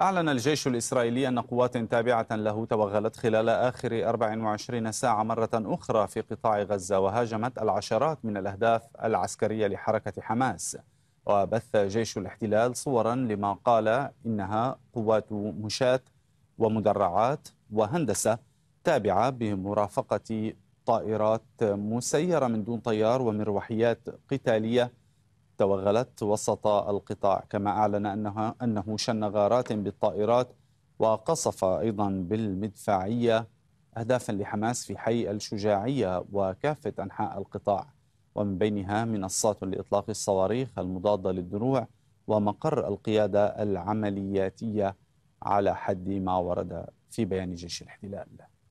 أعلن الجيش الإسرائيلي أن قوات تابعة له توغلت خلال آخر 24 ساعة مرة أخرى في قطاع غزة وهاجمت العشرات من الأهداف العسكرية لحركة حماس وبث جيش الاحتلال صورا لما قال إنها قوات مشاة ومدرعات وهندسة تابعة بمرافقة طائرات مسيرة من دون طيار ومروحيات قتالية توغلت وسط القطاع كما أعلن أنها أنه شن غارات بالطائرات وقصف أيضا بالمدفعية أهدافا لحماس في حي الشجاعية وكافة أنحاء القطاع ومن بينها منصات لإطلاق الصواريخ المضادة للدروع ومقر القيادة العملياتية على حد ما ورد في بيان جيش الاحتلال